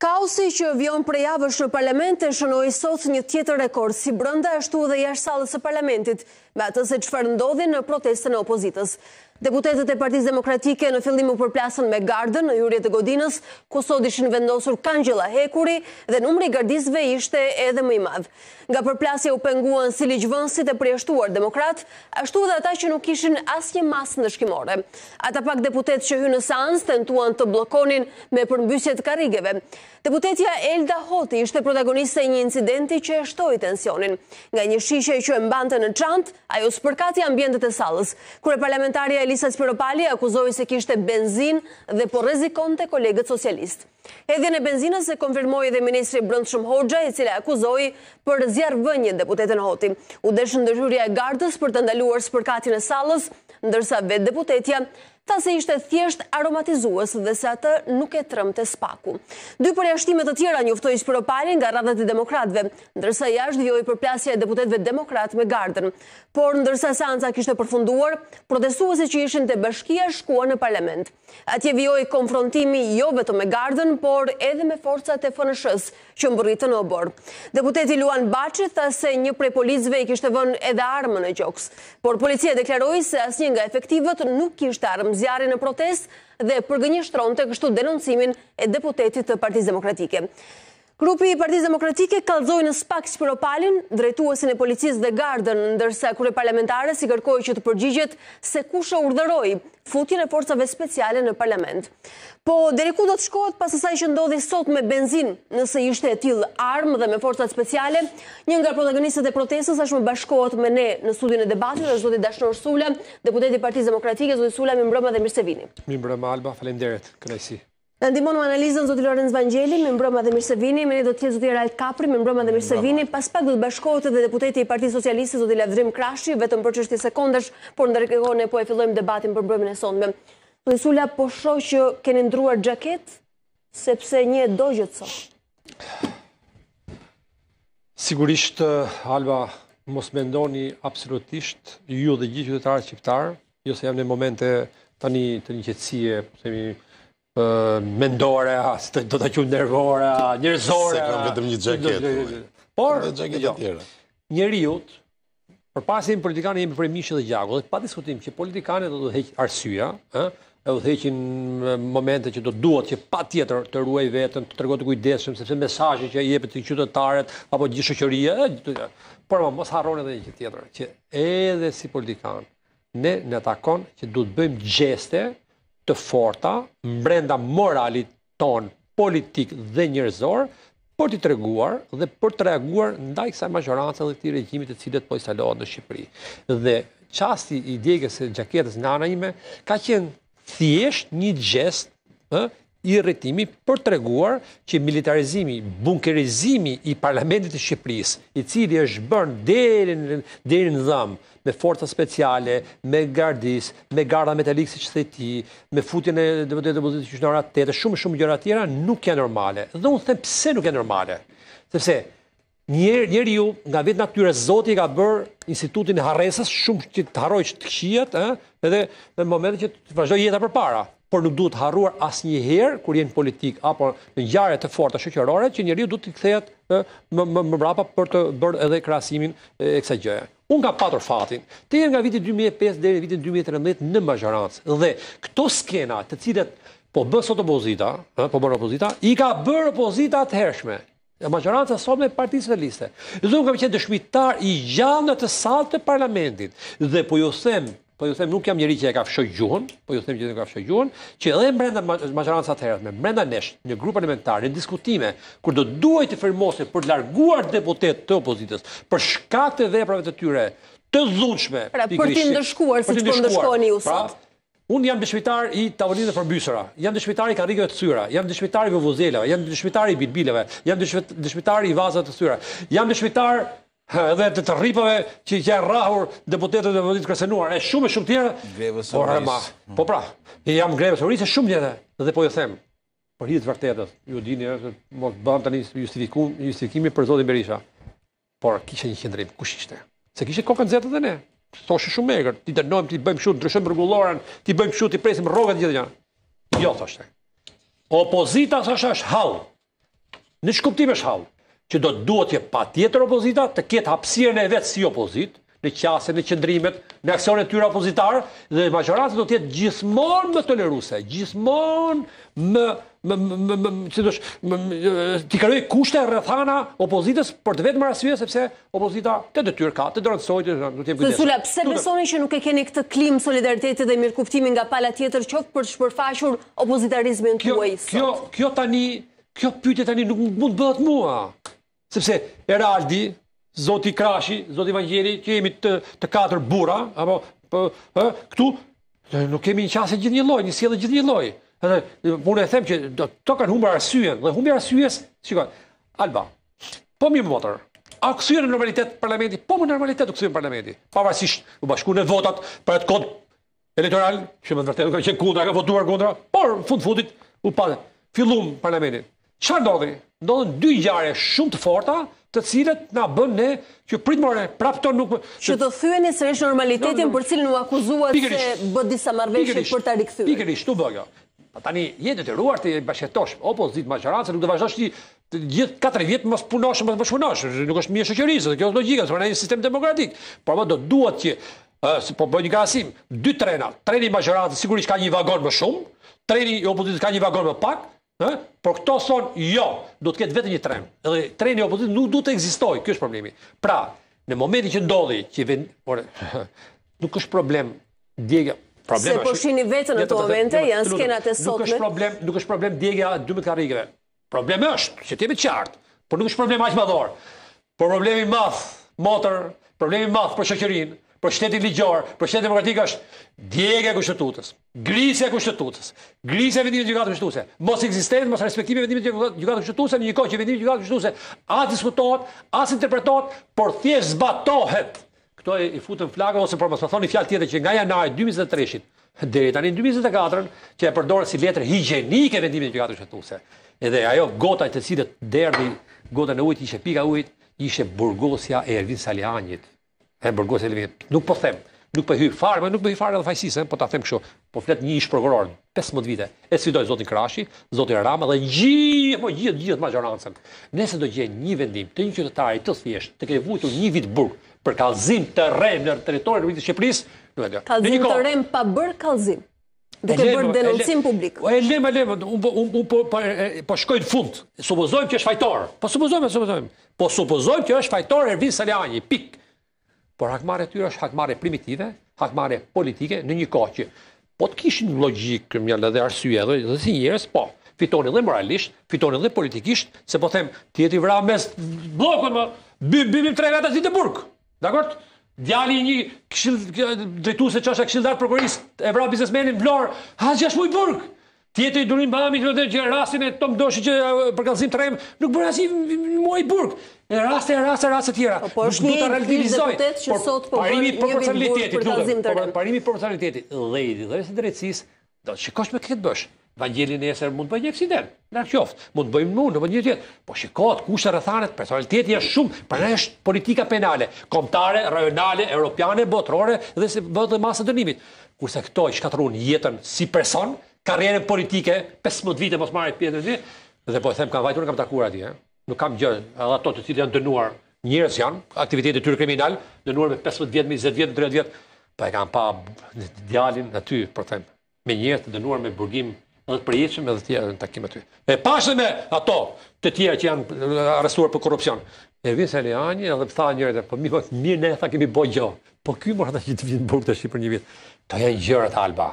Kausi që vjon për javësh në parlament e shënoj sot një tjetër rekord, si brënda ashtu dhe jashtë salës e parlamentit me atë se qëfar ndodhi në protestën e opozitës. Deputetet e Partisë Demokratike në fillim përplasën me gardën në jurjet e godinës, ku sot ishin vendosur kanjela hekuri dhe numri gardisve ishte edhe më i madhë. Nga përplasja u penguan si ligjvënsit e preshtuar demokrat, ashtu dhe ata që nuk ishin asnjë masë në shkimore. Ata pak deputet që hynë sans të nëtuan të blokonin me përmbysjet karigeve. Deputetja Elda Hoti ishte protagoniste një incidenti që eshtoj tensionin. Nga një shishe që e mbante në qantë, Ajo së përkati ambjendet e salës, kure parlamentaria Elisa Spiropali akuzoi se kishte benzin dhe po rezikon të kolegët socialist. Edhe e benzinës se konfirmoj edhe Ministri Brëndë Hoxha, i cile akuzoi për rëzjarë vënjën deputetën hoti. U deshë ndërhyrja e gardës për të ndaluar së përkati në salës, ndërsa vetë deputetja ta se ishte thjesht aromatizuës dhe se atë nuk e trëm të spaku. Dy për jashtimet të tjera njoftoj shpëropalin nga radhët e demokratve, ndërsa jashtë dhjoj për plasja e deputetve demokrat me gardën. Por ndërsa sanca kishte përfunduar, protestuese që ishin të bashkia shkua në parlament. Atje vjoj konfrontimi jo vetë me gardën, por edhe me forcat e fënëshës që më bërritë në obor. Deputeti Luan Baci tha se një prej polizve i kishte vën edhe armën në gjoks, por policia deklaroj se as nga efektivët nuk kishte armë zjarri në protest dhe përgënjështron të kështu denoncimin e deputetit të Partisë Demokratike. Grupi i Partisë Demokratike kalzoi në spak Spiropalin, drejtuesin e policisë dhe gardën, ndërsa kure parlamentare si kërkoj që të përgjigjet se kusha urderoj futjën e forcave speciale në parlament. Po, deri ku do të shkohet pasësaj që ndodhi sot me benzin nëse ishte e tilë armë dhe me forcat speciale, një nga protagonistët e protestës është më bashkohet me ne në studin e debatit, është zotit Dashnor Sula, deputeti Partisë Demokratike, zotit Sula, mi mbrëma dhe Mirsevini. Mi mbrëma, Alba, falem deret, Ndimon u analizën zotë Lorenz Vangjeli, me mbroma dhe Mirsevini, me një do tjetë zotë Jeralt Kapri, me mbroma dhe Mirsevini, pas pak do të bashkote dhe deputeti i Parti Socialiste, zotë Lavdrim Krashi, vetëm për qështje sekundesh, por në rekehone po e fillojmë debatin për mbromin e sonde. Lisula, po shohë që keni ndruar gjaket, sepse një do gjëtë sot? Sigurisht, eh, Alba, mos me ndoni absolutisht, ju dhe gjithë qytetarë qiptarë, jo se jam në momente tani të një qëtësie, po mendore, as të do ta nervore, njerëzore. Se kam vetëm një xhaketë. Por një xhaketë po. jo, tjera. Njeriu politikanë jemi për mishë dhe gjakë, dhe pa diskutim që politikanë do të heqë arsyja, e do të heqin momente që do duhet që pa tjetër të ruaj vetën, të tërgo të kujdeshëm, sepse mesajë që jepet të qytetarët, apo gjithë shëqëria, por më mos harroni edhe një që tjetër, që edhe si politikanë, ne në takon që du të bëjmë gjeste, të forta, mbrenda moralit ton politik dhe njërzor, për të treguar dhe për të reaguar ndaj kësaj majorancë dhe këti regjimit të cilët po instalohet në Shqipëri. Dhe qasti i djegës e gjaketës nga ime, ka qenë thjesht një gjest i rritimi për të reguar që militarizimi, bunkerizimi i parlamentit të Shqipëris, i cili është bërnë derin, dhamë me forta speciale, me gardis, me garda metalik si që ti, me futin e dëvëdhe dhe buzit që në shumë shumë gjëra tjera, nuk janë normale. Dhe unë thëmë pse nuk janë normale. Sepse njerë, ju nga vetë natyre zoti ka bërë institutin e haresës shumë që të haroj që të këshijet, edhe në momentet që të vazhdoj jeta për para por nuk duhet harruar asë një herë, kur jenë politikë apo në gjare të forta shëqërore, që njëri duhet të këthejat më mrapa për të bërë edhe krasimin e kësa gjëja. Unë ka patur fatin, të jenë nga vitin 2005 dhe dhe vitin 2013 në mazharancë, dhe këto skena të cilët po bësë otë opozita, po bërë opozita, i ka bërë opozita të hershme, e maqëranca sot me partijës e liste. Dhe unë kam qenë dëshmitar i gjallë në të salë të parlamentit, dhe po ju sem po ju them nuk jam njeriu që e ka fshoj gjuhën, po ju them që e ka fshoj gjuhën, që edhe brenda majorancës atëherë me brenda nesh, në grup elementar, në diskutime, kur do duhet të firmosen për të larguar deputet të opozitës për shkak të veprave të tyre të dhunshme. Pra, për të ndeshkuar siç po ndeshkoheni ju pra, sot. Un jam dëshmitar i tavolinës përbysëra, jam dëshmitar i karrikëve të thyra, jam dëshmitar i vuvuzelave, jam dëshmitar i bilbileve, jam dëshmitar i vazave të syra, Jam dëshmitar edhe të të ripave që i kja rrahur deputetet e vëndit kresenuar, e shumë e shumë tjera, por e po pra, i jam greve së rrisë e shumë tjera, dhe po ju them, për hitë vërtetës, ju dini e të mos bëndë të një justifikum, justifikimi për Zotin Berisha, por kishe një këndrim, kush ishte? Se kishe kokën zetë dhe ne, so shë shumë megrë, ti të nëmë, ti bëjmë shumë, dryshëm bërgulloran, ti bëjmë shumë, ti presim rogët gjithë një, jo, thoshte, opozita, thosh, është halë, në shkuptim është halë, që do të duhet që pa tjetër opozita të ketë hapsirën e vetë si opozit, në qasën e qëndrimet, në aksionet tyra opozitarë, dhe majoratës do tjetë gjithmon më të lëruse, gjithmon më të kërëj kushte e rëthana opozitës për të vetë më rasvje, sepse opozita të të ka, të dërëndësoj, të të të vëgjës. Sula, pse besoni që nuk e keni këtë klim solidaritetit dhe mirë nga pala tjetër qokë për të shpërfashur opozitarizmin në të uaj? Kjo tani, kjo pyte tani nuk mund bëhet mua, sepse Eraldi, Zoti Krashi, Zoti Vangjeri, që jemi të, të katër bura, apo, po, këtu nuk kemi një qasë gjithë një loj, një sjellë gjithë një loj. Unë e them që do, të kanë humbë arsyen, dhe humbë arsyes, shikon, Alba, po mi më motër, a kësujen në normalitet parlamenti? Po më normalitet u kësujen parlamenti, pavarësisht u bashku në votat për atë kod elektoral, që më të vërtet nuk ka qenë kundra, ka votuar kundra, por fund fundit u pa fillum parlamentin. Çfarë ndodhi? Ndodhin dy gjare shumë të forta, të cilët na bën ne që pritmore prapton nuk që do thyeni se është normalitetin për cilën u akuzuat se bë disa marrëveshje për ta rikthyer. Pikërisht, u bë kjo. Pa tani jetë të ruar të i bashetosh, opo zitë maqëranëse, nuk të vazhdojsh të gjithë të gjithë të katëri vjetë mësë punoshë, mësë mësë punoshë, nuk është mjë shëqërisë, dhe kjo është logika, së përna një sistem demokratik, pa më do duhet që, po bëjnë një kasim, dy trena, treni maqëranëse, sigurisht ka një vagon më shumë, treni, opo zitë, ka një vagon më pak, Por këto son jo, do të ketë vetëm një tren. Edhe treni opozit nuk duhet të ekzistojë, kjo është problemi. Pra, në momentin që ndodhi që vend, por nuk është problem djega Se po shini veten në ato momente janë skenat e sotme. Nuk është problem, nuk është problem djega 12 karrikëve. Problemi është që ti më qartë, por nuk është problem aqë madhorë. Por problemi i madh, motor, problemi i madh për shoqërinë, për shtetit ligjor, për shtetit demokratik është djegë e kushtetutës, grisja e kushtetutës, grisja e vendimit të gjykatës kushtetuese. Mos ekzistent, mos respektimi vendimit të gjykatës kushtetuese në një kohë që vendimi i gjykatës kushtetuese as diskutohet, as interpretohet, por thjesht zbatohet. Këto i futën flakën ose për mos më thoni fjalë tjetër që nga janari 2023 dhe deri tani 2024 që e përdorën si letër higjienike vendimit të gjykatës Edhe ajo gota e të cilët gota e ujit ishte pika ujit ishte e Ervin e bërgohet Nuk po them, nuk po hy fare, po nuk po hyj fare edhe fajsisë, po ta them kështu. Po flet një ish prokuror 15 vite. E sfidoi zoti Krashi, zoti Rama dhe gjithë, po gjithë gjithë majorancën. Nëse do gjejnë një vendim të një qytetari të thjesht, të ke vutur një vit burg për kallëzim të rrem në territorin e Republikës së Shqipërisë, nuk e di. Në një kohë të rrem pa bër kallëzim. Duke të denoncim publik. e lëmë, lëmë, un po un po po, po shkoj në fund. Supozojmë që është fajtor. Po supozojmë, supozojmë. Po supozojmë që është fajtor Ervin Saliani, pikë. Por hakmarja e tyre është hakmarje primitive, hakmarje politike në një kohë që po të kishin logjikë këmjan edhe arsye edhe dhe si njerëz, po fitoni dhe moralisht, fitoni dhe politikisht, se po them, ti je ti vra mes bllokut më bim bim tre vjet as burg. Dakor? Djali i një këshill drejtuese çasha këshilldar prokurist e vra biznesmenin Vlor, haç jashtë burg. Tjetëri durim ba të vetë që rastin e Tom Doshi që uh, për përkallësim trem, nuk bëra si muaj burg. Në raste, raste, raste të tjera. Po është një realizoj. Po sot po parimi i proporcionalitetit, duke parimi i proporcionalitetit, dhe i dhe së drejtësisë, do të shikosh me këtë të bësh. Vangjeli nesër mund të bëjë një aksident. Na qoftë, mund të bëjmë mund, në një jetë. Po shikoj atë kushte rrethane, personaliteti është shumë, para është politika penale, kombëtare, rajonale, europiane, botërore dhe si bëhet masa dënimit. Kurse këto i shkatërrojnë jetën si person karrierën politike 15 vite mos marrë pjesë aty dhe po e them kam vajtur kam takuar ati, eh. Nuk kam gjë, edhe ato të cilë janë dënuar, njerëz janë, aktivitetit të tyre kriminal, dënuar me 15 vjet, me 20 vjet, 30 vjet, po pa e kanë pa djalin aty, po them, me njerëz të dënuar me burgim edhe të përjetshëm edhe të tjerë në takim aty. E pashë me ato të tjerë që janë eh, arrestuar për korrupsion. E vjen Seliani edhe tha njerëz, po mi, po, mirë ne tha kemi bëj gjë. Po ky mora ata që të vinë burg të për një vit. Ta janë gjërat alba.